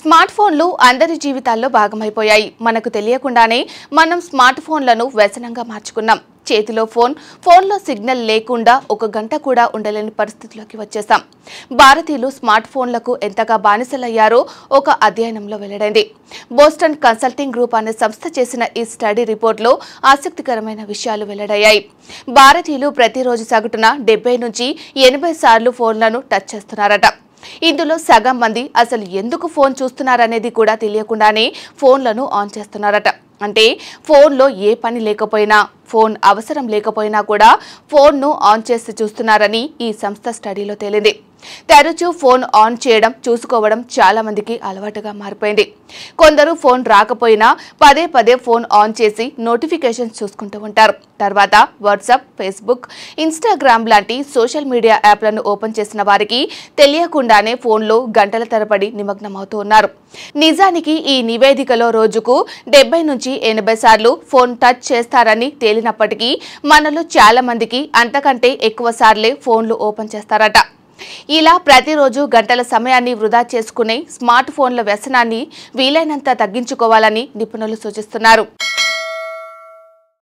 smart ఫోన్లు అందరి జీవితాల్లో భాగమైపోయాయి మనకు తెలియకుండానే మనం స్మార్ట్ ఫోన్లను వ్యసనంగా మార్చుకున్నాం చేతిలో ఫోన్ ఫోన్లో సిగ్నల్ లేకుండా ఒక గంట కూడా ఉండలేని పరిస్థితిలోకి వచ్చేసాం భారతీయులు స్మార్ట్ ఫోన్లకు ఎంతగా బానిసలయ్యారో ఒక అధ్యయనంలో వెల్లడైంది బోస్టన్ కన్సల్టింగ్ గ్రూప్ అనే సంస్థ చేసిన ఈ స్టడీ రిపోర్ట్లో ఆసక్తికరమైన విషయాలు వెల్లడయ్యాయి భారతీయులు ప్రతిరోజు సగటున డెబ్బై నుంచి ఎనభై సార్లు ఫోన్లను టచ్ చేస్తున్నారట ఇందులో సగం మంది అసలు ఎందుకు ఫోన్ చూస్తున్నారనేది కూడా తెలియకుండానే ఫోన్లను ఆన్ చేస్తున్నారట అంటే ఫోన్లో ఏ పని లేకపోయినా ఫోన్ అవసరం లేకపోయినా కూడా ఫోన్ను ఆన్ చేసి చూస్తున్నారని ఈ సంస్థ స్టడీలో తేలింది తరచూ ఫోన్ ఆన్ చేయడం చూసుకోవడం చాలా మందికి అలవాటుగా మారిపోయింది కొందరు ఫోన్ రాకపోయినా పదే పదే ఫోన్ ఆన్ చేసి నోటిఫికేషన్స్ చూసుకుంటూ ఉంటారు తర్వాత వాట్సాప్ ఫేస్బుక్ ఇన్స్టాగ్రామ్ లాంటి సోషల్ మీడియా యాప్లను ఓపెన్ చేసిన వారికి తెలియకుండానే ఫోన్లో గంటల తరబడి నిమగ్నమవుతూ ఉన్నారు నిజానికి ఈ నివేదికలో రోజుకు డెబ్బై నుంచి ఎనభై సార్లు ఫోన్ టచ్ చేస్తారని తేలినప్పటికీ మనలో చాలా మందికి అంతకంటే ఎక్కువ సార్లే ఫోన్లు ఓపెన్ చేస్తారట ఇలా ప్రతిరోజు గంటల సమయాన్ని వృధా చేసుకునే స్మార్ట్ ఫోన్ల వ్యసనాన్ని వీలైనంత తగ్గించుకోవాలని నిపుణులు సూచిస్తున్నారు